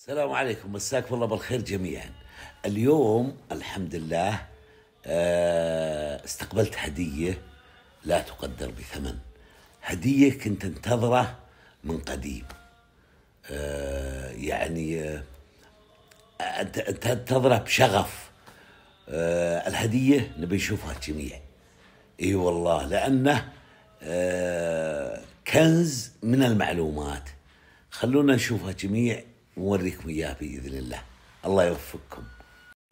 السلام عليكم مساكم الله بالخير جميعا اليوم الحمد لله آه، استقبلت هدية لا تقدر بثمن هدية كنت انتظره من قديم آه، يعني آه، تنتظره بشغف الهدية نبي نشوفها الجميع اي والله لأنه كنز من المعلومات خلونا نشوفها جميع ونوريكم اياه باذن الله الله يوفقكم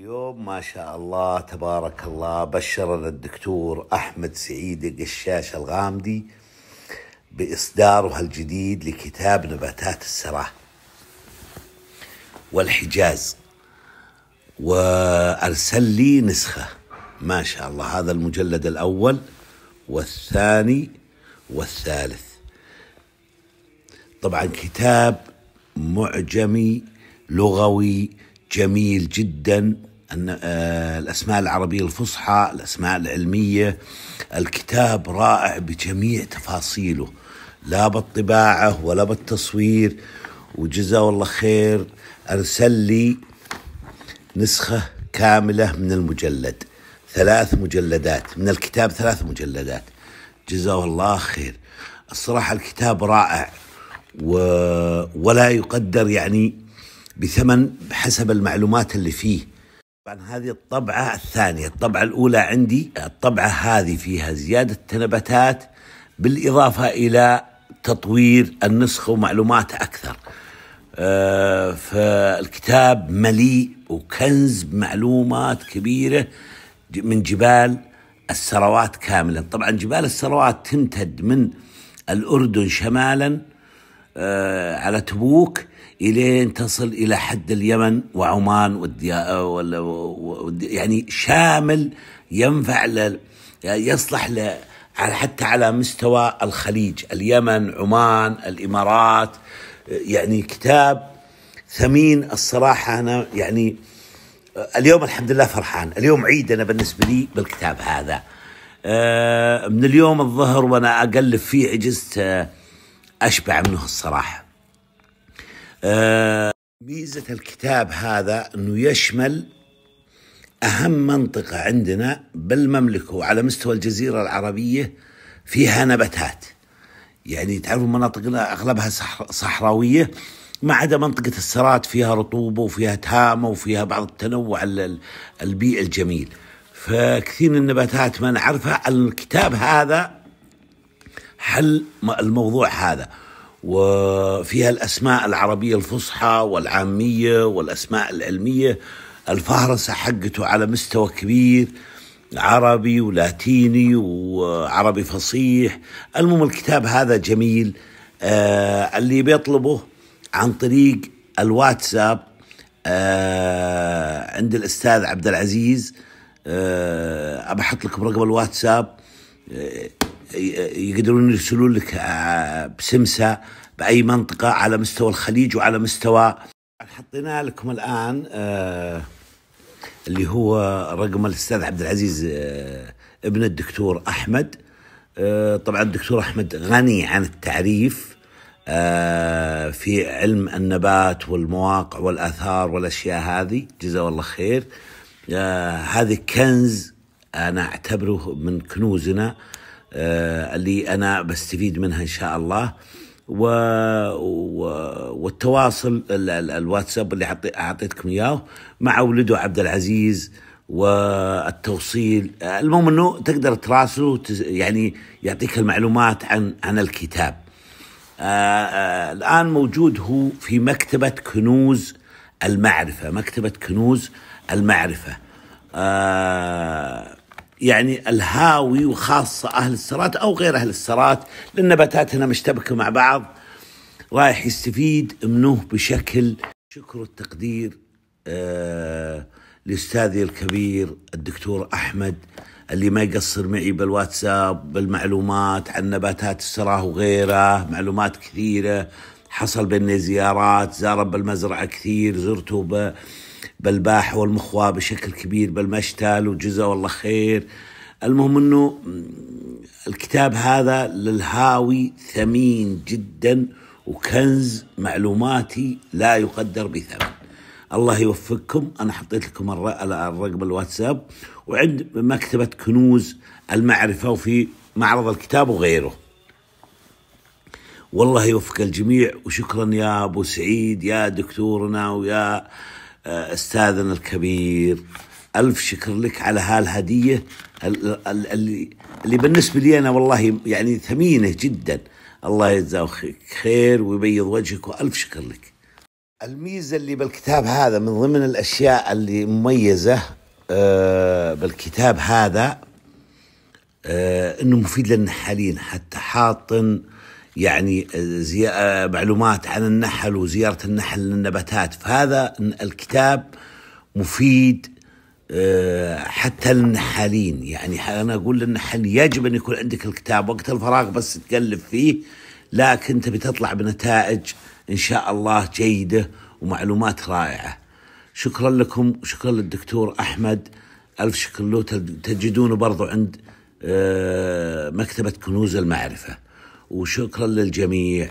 اليوم ما شاء الله تبارك الله بشرنا الدكتور احمد سعيد قشاش الغامدي باصداره الجديد لكتاب نباتات السراه والحجاز وارسل لي نسخه ما شاء الله هذا المجلد الاول والثاني والثالث طبعا كتاب معجمي لغوي جميل جدا أن آه، الأسماء العربية الفصحى الأسماء العلمية الكتاب رائع بجميع تفاصيله لا بالطباعة ولا بالتصوير وجزاه الله خير أرسل لي نسخة كاملة من المجلد ثلاث مجلدات من الكتاب ثلاث مجلدات جزاه الله خير الصراحة الكتاب رائع و ولا يقدر يعني بثمن حسب المعلومات اللي فيه طبعا هذه الطبعة الثانية الطبعة الأولى عندي الطبعة هذه فيها زيادة نباتات بالإضافة إلى تطوير النسخة ومعلومات أكثر آه فالكتاب مليء وكنز معلومات كبيرة من جبال السروات كاملا طبعا جبال السروات تمتد من الأردن شمالا آه، على تبوك الين تصل الى حد اليمن وعمان والديا آه، ولا يعني شامل ينفع ل يعني يصلح ل حتى على مستوى الخليج اليمن عمان الامارات آه، يعني كتاب ثمين الصراحه انا يعني اليوم الحمد لله فرحان اليوم عيد انا بالنسبه لي بالكتاب هذا من اليوم الظهر وانا اقلب فيه عجزت أشبع منه الصراحة آه ميزة الكتاب هذا أنه يشمل أهم منطقة عندنا بالمملكة وعلى مستوى الجزيرة العربية فيها نباتات يعني تعرفوا مناطقنا أغلبها صحراوية ما عدا منطقة السرات فيها رطوبة وفيها تهامة وفيها بعض التنوع البيئي الجميل فكثير من النباتات ما نعرفها الكتاب هذا حل الموضوع هذا وفيها الأسماء العربية الفصحى والعامية والأسماء العلمية الفهرسة حقته على مستوى كبير عربي ولاتيني وعربي فصيح المهم الكتاب هذا جميل آه اللي بيطلبه عن طريق الواتساب آه عند الأستاذ عبد العزيز آه أحط لكم رقم الواتساب آه يقدرون يرسلون لك آه، بسمسة بأي منطقة على مستوى الخليج وعلى مستوى حطينا لكم الآن آه، اللي هو رقم الأستاذ عبد العزيز آه، ابن الدكتور أحمد طبعا الدكتور أحمد غني عن التعريف في علم النبات والمواقع والآثار والأشياء هذه جزاه الله خير هذه كنز أنا أعتبره من كنوزنا آه، اللي انا بستفيد منها ان شاء الله و... و... والتواصل ال... ال... الواتساب اللي حطي... اعطيتكم اياه مع ولده عبد العزيز والتوصيل آه، المهم انه تقدر تراسله وتز... يعني يعطيك المعلومات عن عن الكتاب آ... آه، آ... الان موجود هو في مكتبه كنوز المعرفه مكتبه كنوز المعرفه آ... يعني الهاوي وخاصة أهل السرات أو غير أهل السرات للنباتات هنا مشتبكة مع بعض رايح يستفيد منه بشكل شكر التقدير آه، لأستاذي الكبير الدكتور أحمد اللي ما يقصر معي بالواتساب بالمعلومات عن نباتات السراه وغيره معلومات كثيرة حصل بيني زيارات زار بالمزرعة كثير زرته بالباح والمخواه بشكل كبير بل مشتل وجزاه الله خير المهم انه الكتاب هذا للهاوي ثمين جدا وكنز معلوماتي لا يقدر بثمن الله يوفقكم انا حطيت لكم الرقم الواتساب وعند مكتبه كنوز المعرفه وفي معرض الكتاب وغيره والله يوفق الجميع وشكرا يا ابو سعيد يا دكتورنا ويا آه، استاذنا الكبير الف شكر لك على هالهديه اللي اللي بالنسبه لي انا والله يعني ثمينه جدا الله يجزاك خير ويبيض وجهك والف شكر لك الميزه اللي بالكتاب هذا من ضمن الاشياء اللي مميزه آه، بالكتاب هذا آه، انه مفيد للنحالين حتى حاطن يعني آه، زي... آه، معلومات عن النحل وزيارة النحل للنباتات فهذا الكتاب مفيد آه، حتى للنحالين يعني أنا أقول للنحل يجب أن يكون عندك الكتاب وقت الفراغ بس تقلب فيه لكن تبي تطلع بنتائج إن شاء الله جيدة ومعلومات رائعة شكرا لكم شكرا للدكتور أحمد ألف شكر له تجدونه برضو عند مكتبة كنوز المعرفة وشكرا للجميع